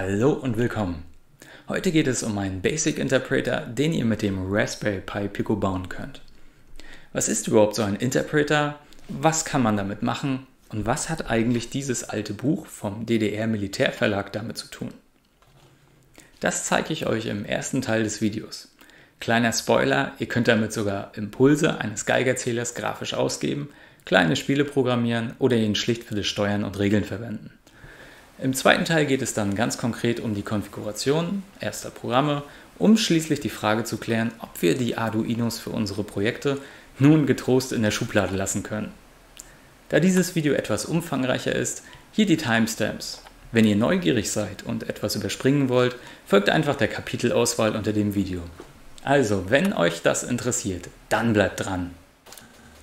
Hallo und willkommen. Heute geht es um einen Basic Interpreter, den ihr mit dem Raspberry Pi Pico bauen könnt. Was ist überhaupt so ein Interpreter? Was kann man damit machen? Und was hat eigentlich dieses alte Buch vom DDR Militärverlag damit zu tun? Das zeige ich euch im ersten Teil des Videos. Kleiner Spoiler, ihr könnt damit sogar Impulse eines Geigerzählers grafisch ausgeben, kleine Spiele programmieren oder ihn schlicht für das Steuern und Regeln verwenden. Im zweiten Teil geht es dann ganz konkret um die Konfiguration erster Programme, um schließlich die Frage zu klären, ob wir die Arduinos für unsere Projekte nun getrost in der Schublade lassen können. Da dieses Video etwas umfangreicher ist, hier die Timestamps. Wenn ihr neugierig seid und etwas überspringen wollt, folgt einfach der Kapitelauswahl unter dem Video. Also, wenn euch das interessiert, dann bleibt dran!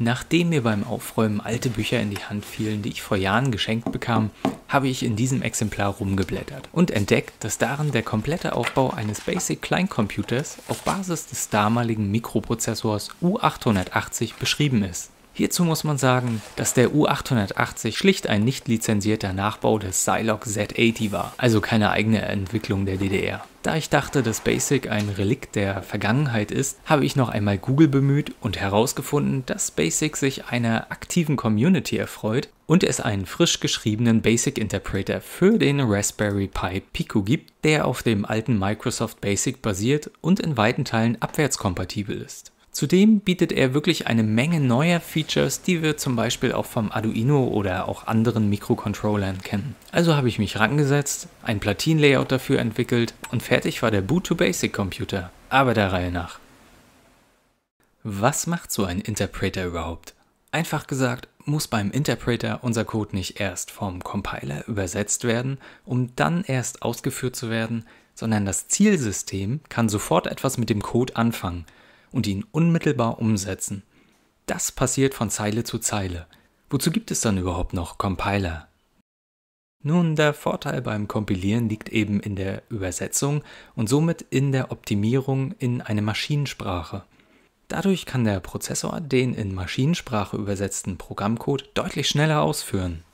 Nachdem mir beim Aufräumen alte Bücher in die Hand fielen, die ich vor Jahren geschenkt bekam, habe ich in diesem Exemplar rumgeblättert und entdeckt, dass darin der komplette Aufbau eines Basic Kleincomputers auf Basis des damaligen Mikroprozessors U880 beschrieben ist. Hierzu muss man sagen, dass der U880 schlicht ein nicht lizenzierter Nachbau des Zilog Z80 war, also keine eigene Entwicklung der DDR. Da ich dachte, dass BASIC ein Relikt der Vergangenheit ist, habe ich noch einmal Google bemüht und herausgefunden, dass BASIC sich einer aktiven Community erfreut und es einen frisch geschriebenen BASIC Interpreter für den Raspberry Pi Pico gibt, der auf dem alten Microsoft BASIC basiert und in weiten Teilen abwärtskompatibel ist. Zudem bietet er wirklich eine Menge neuer Features, die wir zum Beispiel auch vom Arduino oder auch anderen Mikrocontrollern kennen. Also habe ich mich rangesetzt, ein Platin-Layout dafür entwickelt und fertig war der Boot-to-Basic-Computer, aber der Reihe nach. Was macht so ein Interpreter überhaupt? Einfach gesagt, muss beim Interpreter unser Code nicht erst vom Compiler übersetzt werden, um dann erst ausgeführt zu werden, sondern das Zielsystem kann sofort etwas mit dem Code anfangen – und ihn unmittelbar umsetzen. Das passiert von Zeile zu Zeile. Wozu gibt es dann überhaupt noch Compiler? Nun, der Vorteil beim Kompilieren liegt eben in der Übersetzung und somit in der Optimierung in eine Maschinensprache. Dadurch kann der Prozessor den in Maschinensprache übersetzten Programmcode deutlich schneller ausführen.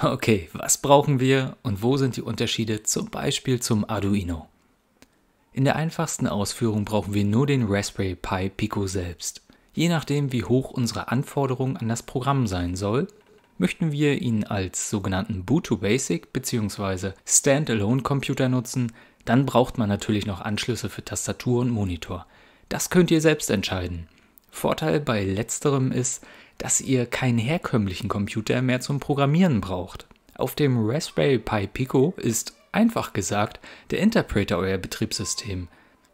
Okay, was brauchen wir und wo sind die Unterschiede zum Beispiel zum Arduino? In der einfachsten Ausführung brauchen wir nur den Raspberry Pi Pico selbst. Je nachdem, wie hoch unsere Anforderung an das Programm sein soll, möchten wir ihn als sogenannten Boot to Basic bzw. Standalone Computer nutzen, dann braucht man natürlich noch Anschlüsse für Tastatur und Monitor. Das könnt ihr selbst entscheiden. Vorteil bei letzterem ist, dass ihr keinen herkömmlichen Computer mehr zum Programmieren braucht. Auf dem Raspberry Pi Pico ist einfach gesagt, der Interpreter euer Betriebssystem.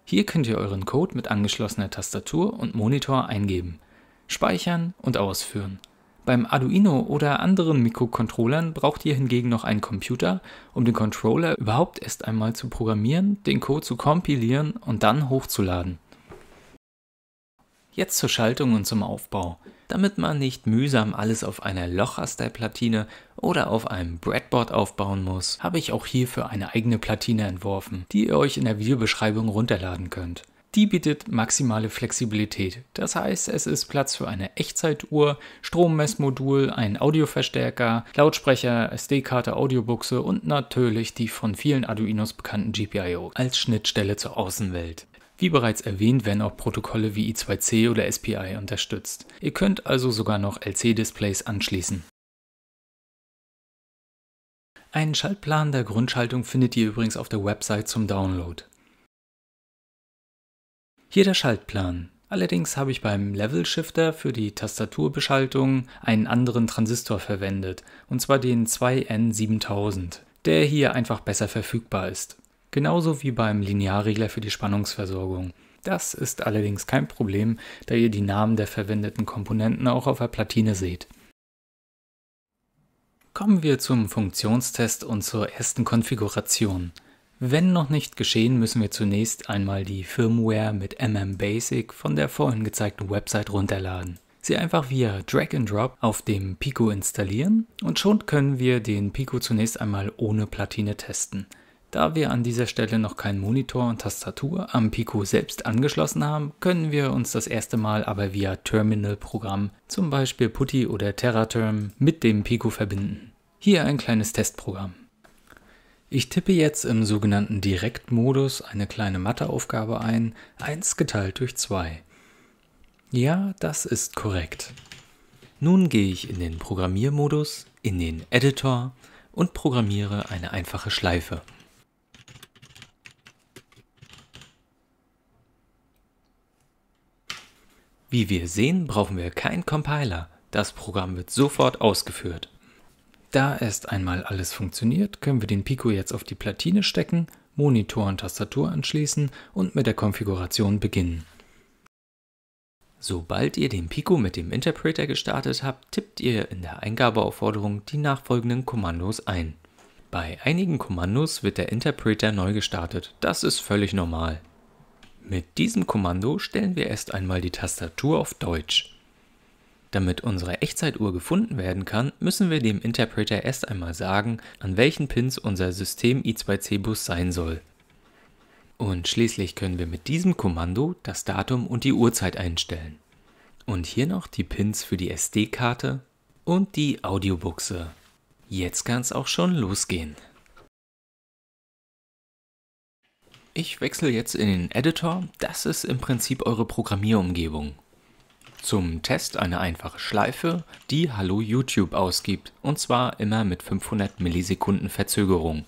Hier könnt ihr euren Code mit angeschlossener Tastatur und Monitor eingeben, speichern und ausführen. Beim Arduino oder anderen Mikrocontrollern braucht ihr hingegen noch einen Computer, um den Controller überhaupt erst einmal zu programmieren, den Code zu kompilieren und dann hochzuladen. Jetzt zur Schaltung und zum Aufbau damit man nicht mühsam alles auf einer Lochaster-Platine oder auf einem Breadboard aufbauen muss, habe ich auch hierfür eine eigene Platine entworfen, die ihr euch in der Videobeschreibung runterladen könnt. Die bietet maximale Flexibilität. Das heißt, es ist Platz für eine Echtzeituhr, Strommessmodul, einen Audioverstärker, Lautsprecher, SD-Karte, Audiobuchse und natürlich die von vielen Arduinos bekannten GPIO als Schnittstelle zur Außenwelt. Wie bereits erwähnt werden auch Protokolle wie I2C oder SPI unterstützt. Ihr könnt also sogar noch LC-Displays anschließen. Einen Schaltplan der Grundschaltung findet ihr übrigens auf der Website zum Download. Hier der Schaltplan. Allerdings habe ich beim Level Shifter für die Tastaturbeschaltung einen anderen Transistor verwendet, und zwar den 2N7000, der hier einfach besser verfügbar ist genauso wie beim Linearregler für die Spannungsversorgung. Das ist allerdings kein Problem, da ihr die Namen der verwendeten Komponenten auch auf der Platine seht. Kommen wir zum Funktionstest und zur ersten Konfiguration. Wenn noch nicht geschehen, müssen wir zunächst einmal die Firmware mit MM Basic von der vorhin gezeigten Website runterladen. Sie einfach via Drag and Drop auf dem Pico installieren und schon können wir den Pico zunächst einmal ohne Platine testen. Da wir an dieser Stelle noch keinen Monitor und Tastatur am Pico selbst angeschlossen haben, können wir uns das erste Mal aber via Terminal-Programm, zum Beispiel Putty oder TerraTerm, mit dem Pico verbinden. Hier ein kleines Testprogramm. Ich tippe jetzt im sogenannten Direktmodus eine kleine Matheaufgabe ein, 1 geteilt durch 2. Ja, das ist korrekt. Nun gehe ich in den Programmiermodus, in den Editor und programmiere eine einfache Schleife. Wie wir sehen, brauchen wir keinen Compiler. Das Programm wird sofort ausgeführt. Da erst einmal alles funktioniert, können wir den Pico jetzt auf die Platine stecken, Monitor und Tastatur anschließen und mit der Konfiguration beginnen. Sobald ihr den Pico mit dem Interpreter gestartet habt, tippt ihr in der Eingabeaufforderung die nachfolgenden Kommandos ein. Bei einigen Kommandos wird der Interpreter neu gestartet, das ist völlig normal. Mit diesem Kommando stellen wir erst einmal die Tastatur auf Deutsch. Damit unsere Echtzeituhr gefunden werden kann, müssen wir dem Interpreter erst einmal sagen, an welchen Pins unser System i2c-Bus sein soll. Und schließlich können wir mit diesem Kommando das Datum und die Uhrzeit einstellen. Und hier noch die Pins für die SD-Karte und die Audiobuchse. Jetzt kann es auch schon losgehen. Ich wechsle jetzt in den Editor. Das ist im Prinzip eure Programmierumgebung. Zum Test eine einfache Schleife, die Hallo YouTube ausgibt, und zwar immer mit 500 Millisekunden Verzögerung.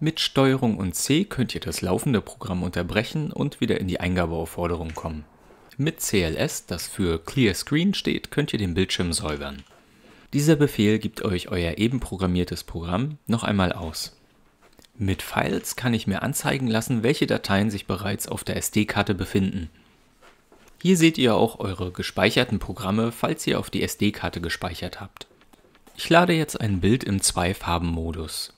Mit STRG und C könnt ihr das laufende Programm unterbrechen und wieder in die Eingabeaufforderung kommen. Mit CLS, das für Clear Screen steht, könnt ihr den Bildschirm säubern. Dieser Befehl gibt euch euer eben programmiertes Programm noch einmal aus. Mit Files kann ich mir anzeigen lassen, welche Dateien sich bereits auf der SD-Karte befinden. Hier seht ihr auch eure gespeicherten Programme, falls ihr auf die SD-Karte gespeichert habt. Ich lade jetzt ein Bild im Zwei-Farben-Modus.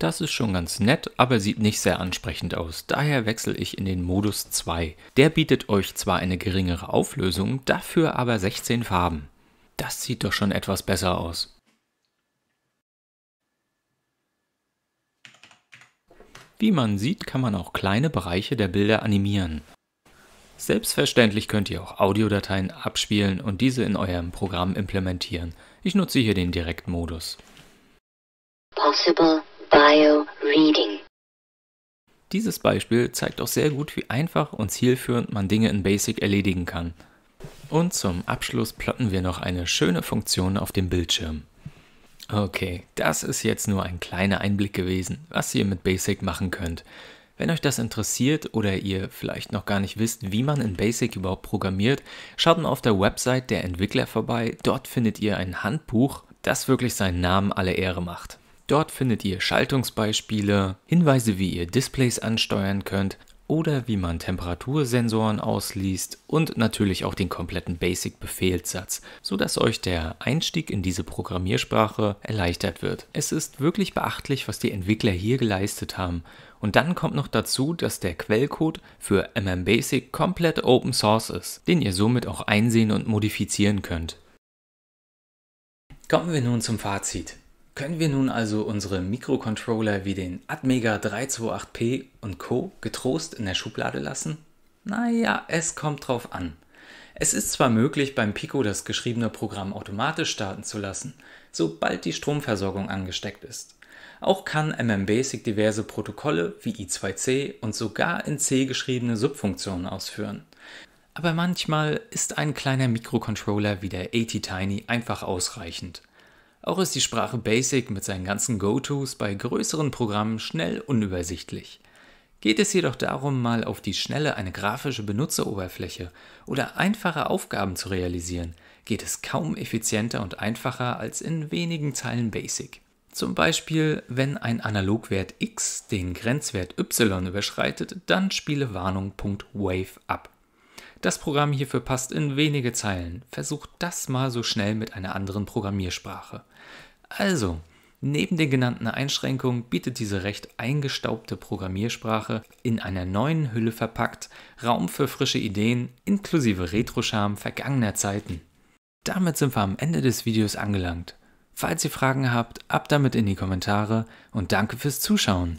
Das ist schon ganz nett, aber sieht nicht sehr ansprechend aus. Daher wechsle ich in den Modus 2. Der bietet euch zwar eine geringere Auflösung, dafür aber 16 Farben. Das sieht doch schon etwas besser aus. Wie man sieht, kann man auch kleine Bereiche der Bilder animieren. Selbstverständlich könnt ihr auch Audiodateien abspielen und diese in eurem Programm implementieren. Ich nutze hier den Direktmodus. Possible Bio Reading. Dieses Beispiel zeigt auch sehr gut, wie einfach und zielführend man Dinge in BASIC erledigen kann. Und zum Abschluss plotten wir noch eine schöne Funktion auf dem Bildschirm. Okay, das ist jetzt nur ein kleiner Einblick gewesen, was ihr mit Basic machen könnt. Wenn euch das interessiert oder ihr vielleicht noch gar nicht wisst, wie man in Basic überhaupt programmiert, schaut mal auf der Website der Entwickler vorbei. Dort findet ihr ein Handbuch, das wirklich seinen Namen alle Ehre macht. Dort findet ihr Schaltungsbeispiele, Hinweise, wie ihr Displays ansteuern könnt oder wie man Temperatursensoren ausliest und natürlich auch den kompletten Basic-Befehlssatz, sodass euch der Einstieg in diese Programmiersprache erleichtert wird. Es ist wirklich beachtlich, was die Entwickler hier geleistet haben. Und dann kommt noch dazu, dass der Quellcode für MMBasic komplett Open Source ist, den ihr somit auch einsehen und modifizieren könnt. Kommen wir nun zum Fazit. Können wir nun also unsere Mikrocontroller wie den Atmega 328P und Co. getrost in der Schublade lassen? Naja, es kommt drauf an. Es ist zwar möglich, beim Pico das geschriebene Programm automatisch starten zu lassen, sobald die Stromversorgung angesteckt ist. Auch kann MMBasic diverse Protokolle wie I2C und sogar in C geschriebene Subfunktionen ausführen. Aber manchmal ist ein kleiner Mikrocontroller wie der ATtiny einfach ausreichend. Auch ist die Sprache Basic mit seinen ganzen Go-Tos bei größeren Programmen schnell unübersichtlich. Geht es jedoch darum, mal auf die Schnelle eine grafische Benutzeroberfläche oder einfache Aufgaben zu realisieren, geht es kaum effizienter und einfacher als in wenigen Zeilen Basic. Zum Beispiel, wenn ein Analogwert x den Grenzwert y überschreitet, dann spiele Warnung.wave ab. Das Programm hierfür passt in wenige Zeilen. Versucht das mal so schnell mit einer anderen Programmiersprache. Also, neben den genannten Einschränkungen bietet diese recht eingestaubte Programmiersprache in einer neuen Hülle verpackt Raum für frische Ideen inklusive Retro-Charme vergangener Zeiten. Damit sind wir am Ende des Videos angelangt. Falls ihr Fragen habt, ab damit in die Kommentare und danke fürs Zuschauen.